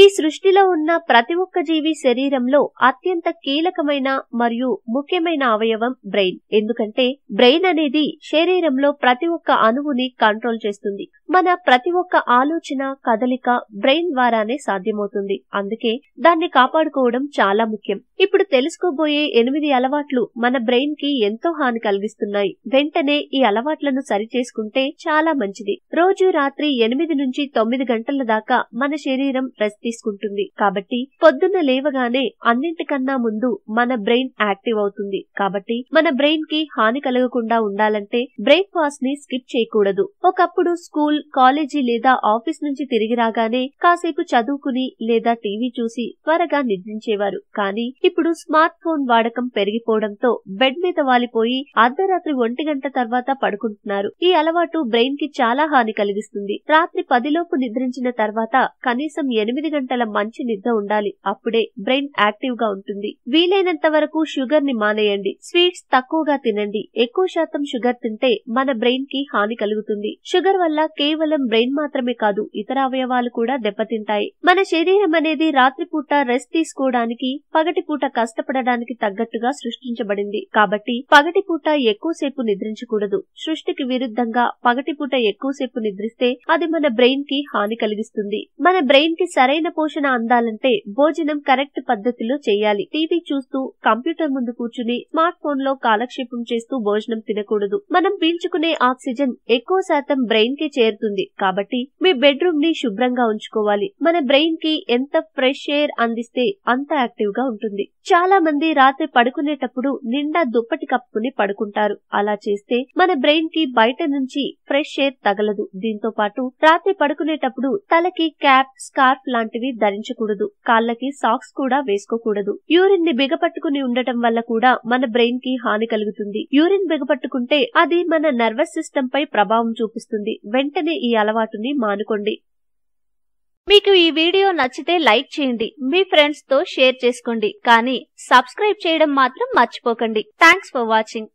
ఈ సృష్టిలో ఉన్న ప్రతి ఒక్క జీవి శరీరంలో అత్యంత కీలకమైన మరియు ముఖ్యమైన అవయవం బ్రెయిన్ ఎందుకంటే బ్రెయిన్ అనేది శరీరంలో ప్రతి ఒక్క అణువుని కంట్రోల్ చేస్తుంది మన ప్రతి ఒక్క ఆలోచన కదలిక బ్రెయిన్ ద్వారానే సాధ్యమవుతుంది అందుకే దాన్ని కాపాడుకోవడం చాలా ముఖ్యం ఇప్పుడు తెలుసుకోబోయే ఎనిమిది అలవాట్లు మన బ్రెయిన్ కి ఎంతో హాని కలిగిస్తున్నాయి వెంటనే ఈ అలవాట్లను సరిచేసుకుంటే చాలా మంచిది రోజు రాత్రి ఎనిమిది నుంచి తొమ్మిది గంటల దాకా మన శరీరం రెస్ట్ తీసుకుంటుంది కాబట్టి పొద్దున్న లేవగానే అన్నింటికన్నా ముందు మన బ్రెయిన్ యాక్టివ్ అవుతుంది కాబట్టి మన బ్రెయిన్ కి హాని కలగకుండా ఉండాలంటే బ్రేక్ఫాస్ట్ ని స్కిప్ చేయకూడదు ఒకప్పుడు స్కూల్ స్కూల్ కాలేజీ లేదా ఆఫీస్ నుంచి తిరిగి రాగానే కాసేపు చదువుకుని లేదా టీవీ చూసి త్వరగా నిద్రించేవారు కానీ ఇప్పుడు స్మార్ట్ ఫోన్ వాడకం పెరిగిపోవడంతో బెడ్ మీద వాలిపోయి అర్ధరాత్రి ఒంటి గంట తర్వాత పడుకుంటున్నారు ఈ అలవాటు బ్రెయిన్ కి చాలా హాని కలిగిస్తుంది రాత్రి పదిలోపు నిద్రించిన తర్వాత కనీసం ఎనిమిది గంటల మంచి నిద్ర ఉండాలి అప్పుడే బ్రెయిన్ యాక్టివ్ గా ఉంటుంది వీలైనంత వరకు షుగర్ ని మానేయండి స్వీట్స్ తక్కువగా తినండి ఎక్కువ శాతం షుగర్ తింటే మన బ్రెయిన్ కి హాని కలుగుతుంది షుగర్ వల్ల కేవలం బ్రెయిన్ మాత్రమే కాదు ఇతర అవయవాలు కూడా దెబ్బతింటాయి మన శరీరం అనేది రాత్రిపూట రెస్ట్ తీసుకోవడానికి పగటిపూట కష్టపడడానికి తగ్గట్టుగా సృష్టించబడింది కాబట్టి పగటిపూట ఎక్కువసేపు నిద్రించకూడదు సృష్టికి విరుద్ధంగా పగటిపూట ఎక్కువసేపు నిద్రిస్తే అది మన బ్రెయిన్ కి హాని కలిగిస్తుంది మన బ్రెయిన్ కి సరైన పోషణ అందాలంటే భోజనం కరెక్ట్ పద్ధతిలో చేయాలి టీవీ చూస్తూ కంప్యూటర్ ముందు కూర్చుని స్మార్ట్ ఫోన్ లో కాలక్షేపం చేస్తూ భోజనం తినకూడదు మనం పీల్చుకునే ఆక్సిజన్ ఎక్కువ శాతం బ్రెయిన్ కి చేరు చేస్తుంది కాబట్టి మీ బెడ్రూమ్ ని శుభ్రంగా ఉంచుకోవాలి మన బ్రెయిన్ కి ఎంత ఫ్రెష్ ఎయిర్ అందిస్తే అంత యాక్టివ్ గా ఉంటుంది చాలా మంది రాత్రి పడుకునేటప్పుడు నిండా దుప్పటి కప్పుకుని పడుకుంటారు అలా చేస్తే మన బ్రెయిన్ కి బయట నుంచి ఫ్రెష్ ఎయిర్ తగలదు దీంతో పాటు రాత్రి పడుకునేటప్పుడు తలకి క్యాప్ స్కార్ఫ్ లాంటివి ధరించకూడదు కాళ్ళకి సాక్స్ కూడా వేసుకోకూడదు యూరిన్ ని బిగపట్టుకుని ఉండటం వల్ల కూడా మన బ్రెయిన్ కి హాని కలుగుతుంది యూరిన్ బిగపట్టుకుంటే అది మన నర్వస్ సిస్టమ్ పై ప్రభావం చూపిస్తుంది వెంటనే వెంటనే ఈ అలవాటుని మానుకోండి మీకు ఈ వీడియో నచ్చితే లైక్ చేయండి మీ ఫ్రెండ్స్ తో షేర్ చేసుకోండి కానీ సబ్స్క్రైబ్ చేయడం మాత్రం మర్చిపోకండి థ్యాంక్స్ ఫర్ వాచింగ్